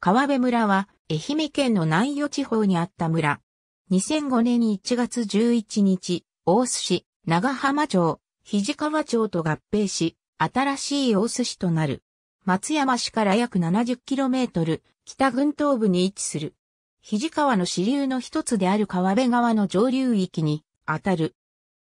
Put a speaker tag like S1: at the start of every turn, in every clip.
S1: 川辺村は愛媛県の南予地方にあった村。2005年1月11日、大須市、長浜町、肘川町と合併し、新しい大須市となる。松山市から約 70km、北群東部に位置する。肘川の支流の一つである川辺川の上流域に当たる。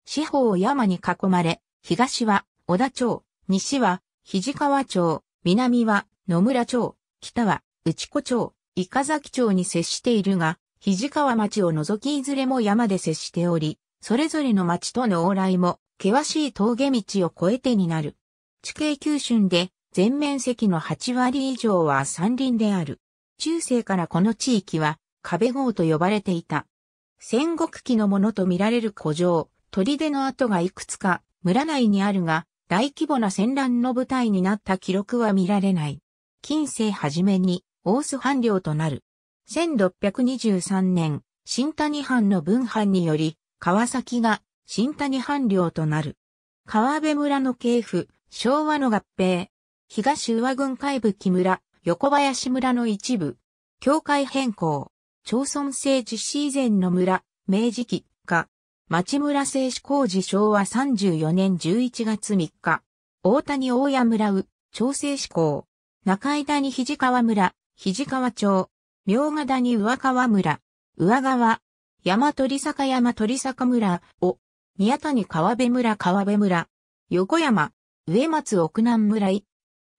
S1: 四方を山に囲まれ、東は小田町、西は肘川町、南は野村町、北は内子町、伊香崎町に接しているが、肘川町を除きいずれも山で接しており、それぞれの町との往来も、険しい峠道を越えてになる。地形急峻で、全面積の8割以上は山林である。中世からこの地域は、壁郷と呼ばれていた。戦国期のものとみられる古城、砦の跡がいくつか、村内にあるが、大規模な戦乱の舞台になった記録は見られない。近世初めに、大須藩領となる。1623年、新谷藩の分藩により、川崎が新谷藩領となる。川辺村の系譜、昭和の合併、東上郡海部木村、横林村の一部、境界変更、町村制実施以前の村、明治期、か、町村制施工時昭和34年11月3日、大谷大谷村う、調整施行、中井谷肘川村、肘川町、明賀谷上川村、上川、山鳥坂山鳥坂村を、宮谷川辺村川辺村、横山、上松奥南村井、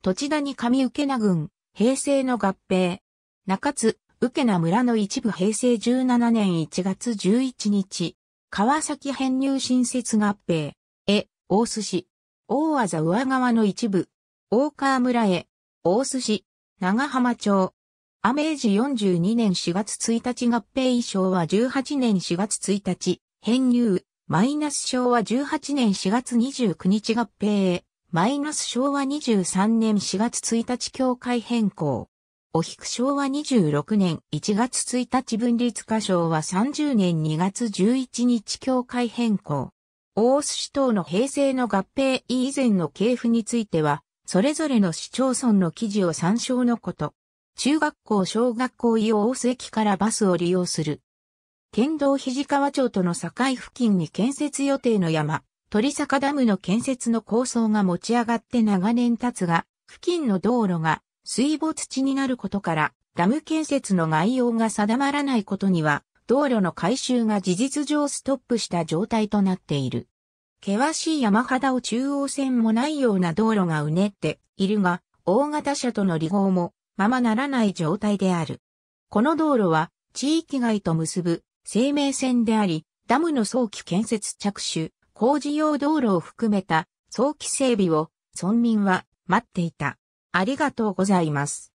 S1: 土地谷上受名郡、平成の合併、中津、受名村の一部平成17年1月11日、川崎編入新設合併、え、大寿市、大和上川の一部、大川村へ、大寿市、長浜町。アメージ42年4月1日合併装は18年4月1日、編入。マイナス昭和18年4月29日合併。マイナス昭和23年4月1日境界変更。お引く昭和26年1月1日分立化昭和30年2月11日境界変更。大須市等の平成の合併以前の系譜については、それぞれの市町村の記事を参照のこと。中学校小学校伊予大須駅からバスを利用する。県道肘川町との境付近に建設予定の山、鳥坂ダムの建設の構想が持ち上がって長年経つが、付近の道路が水没地になることから、ダム建設の概要が定まらないことには、道路の改修が事実上ストップした状態となっている。険しい山肌を中央線もないような道路がうねっているが、大型車との離合もままならない状態である。この道路は地域外と結ぶ生命線であり、ダムの早期建設着手、工事用道路を含めた早期整備を村民は待っていた。ありがとうございます。